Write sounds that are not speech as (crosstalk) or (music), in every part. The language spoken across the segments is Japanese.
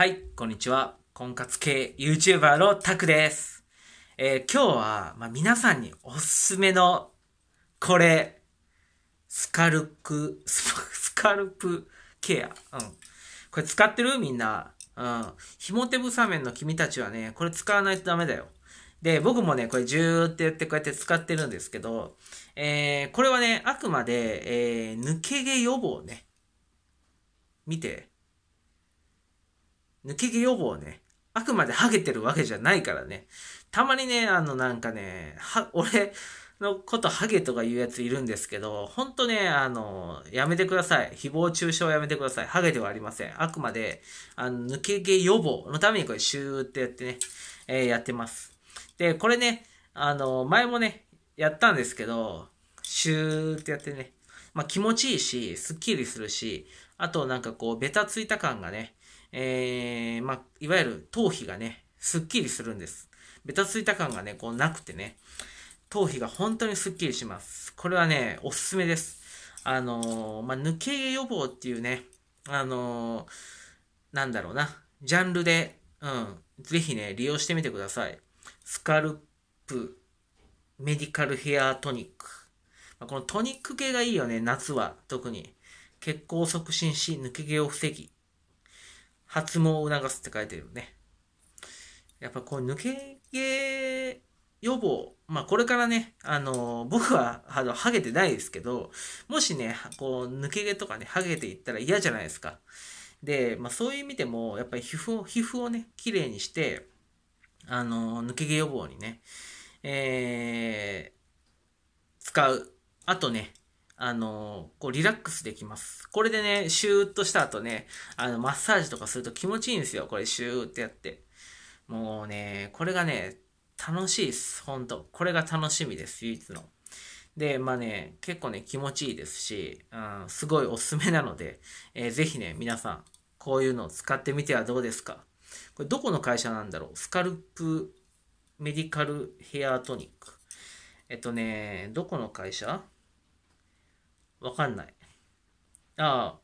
はい、こんにちは。婚活系 YouTuber のタクです。えー、今日は、まあ、皆さんにおすすめの、これ、スカルク、スカルプケア。うん。これ使ってるみんな。うん。紐手ぶさめの君たちはね、これ使わないとダメだよ。で、僕もね、これじゅーってやってこうやって使ってるんですけど、えー、これはね、あくまで、えー、抜け毛予防ね。見て。抜け毛予防ね、あくまでハゲてるわけじゃないからね。たまにね、あのなんかね、は、(laughs) 俺のことハゲとか言うやついるんですけど、ほんとね、あの、やめてください。誹謗中傷やめてください。ハゲではありません。あくまで、あの、抜け毛予防のためにこれシューってやってね、えー、やってます。で、これね、あの、前もね、やったんですけど、シューってやってね、まあ気持ちいいし、スッキリするし、あとなんかこう、ベタついた感がね、えー、まあ、いわゆる頭皮がね、すっきりするんです。ベタついた感がね、こうなくてね、頭皮が本当にすっきりします。これはね、おすすめです。あのー、まあ、抜け毛予防っていうね、あのー、なんだろうな、ジャンルで、うん、ぜひね、利用してみてください。スカルプメディカルヘアトニック。まあ、このトニック系がいいよね、夏は、特に。血行促進し、抜け毛を防ぎ、発毛を促すって書いてるよね。やっぱこう抜け毛予防、まあこれからね、あの僕は、あの、ハゲてないですけど、もしね、こう、抜け毛とかね、ハゲていったら嫌じゃないですか。で、まあそういう意味でも、やっぱり皮膚を、皮膚をね、綺麗にして、あの抜け毛予防にね、えー、使う。あとね、あの、こうリラックスできます。これでね、シューッとした後ね、あの、マッサージとかすると気持ちいいんですよ。これシューってやって。もうね、これがね、楽しいです。ほんと。これが楽しみです。唯一の。で、まあね、結構ね、気持ちいいですし、うん、すごいおすすめなので、えー、ぜひね、皆さん、こういうのを使ってみてはどうですかこれどこの会社なんだろうスカルプメディカルヘアトニック。えっとね、どこの会社わかんない。あ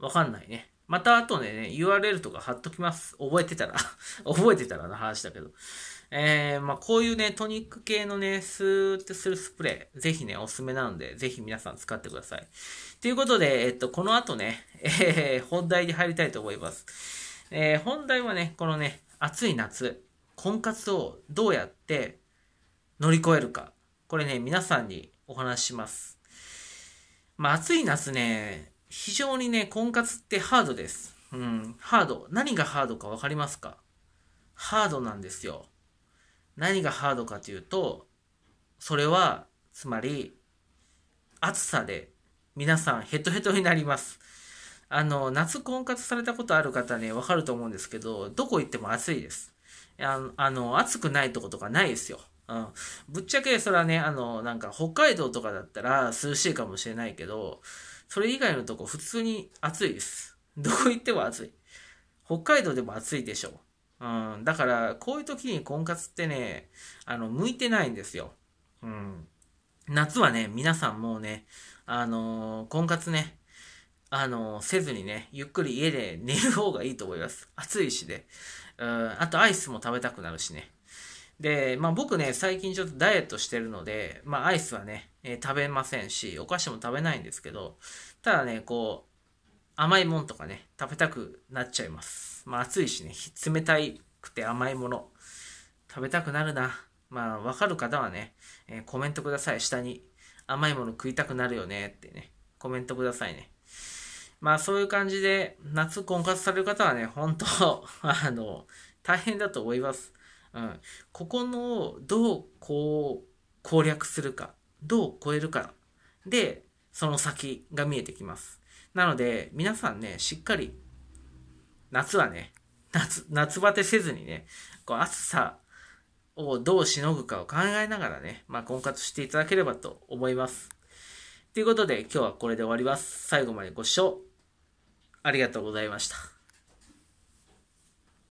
あ、わかんないね。また後でね、URL とか貼っときます。覚えてたら (laughs) 覚えてたらの話だけど。えー、まあ、こういうね、トニック系のね、スーってするスプレー、ぜひね、おすすめなので、ぜひ皆さん使ってください。ということで、えっと、この後ね、えー、本題に入りたいと思います。えー、本題はね、このね、暑い夏、婚活をどうやって乗り越えるか。これね、皆さんにお話しします。まあ、暑い夏ね、非常にね、婚活ってハードです。うん、ハード。何がハードか分かりますかハードなんですよ。何がハードかというと、それは、つまり、暑さで皆さんヘトヘトになります。あの、夏婚活されたことある方ね、わかると思うんですけど、どこ行っても暑いです。あの、あの暑くないとことかないですよ。うん。ぶっちゃけ、それはね、あの、なんか、北海道とかだったら涼しいかもしれないけど、それ以外のとこ普通に暑いです。どこ行っても暑い。北海道でも暑いでしょう。うん。だから、こういう時に婚活ってね、あの、向いてないんですよ。うん。夏はね、皆さんもうね、あのー、婚活ね、あのー、せずにね、ゆっくり家で寝る方がいいと思います。暑いしで、ね。うん、あとアイスも食べたくなるしね。で、まあ、僕ね、最近ちょっとダイエットしてるので、まあ、アイスはね、えー、食べませんし、お菓子も食べないんですけど、ただね、こう、甘いもんとかね、食べたくなっちゃいます。まあ、暑いしね、冷たくて甘いもの、食べたくなるな。まあ、わかる方はね、えー、コメントください。下に、甘いもの食いたくなるよねってね、コメントくださいね。まあ、そういう感じで、夏婚活される方はね、本当 (laughs) あの、大変だと思います。うん、ここのどうこう攻略するかどう超えるかでその先が見えてきますなので皆さんねしっかり夏はね夏夏バテせずにねこう暑さをどうしのぐかを考えながらね、まあ、婚活していただければと思います。ということで今日はこれで終わります。最後までご視聴ありがとうございました。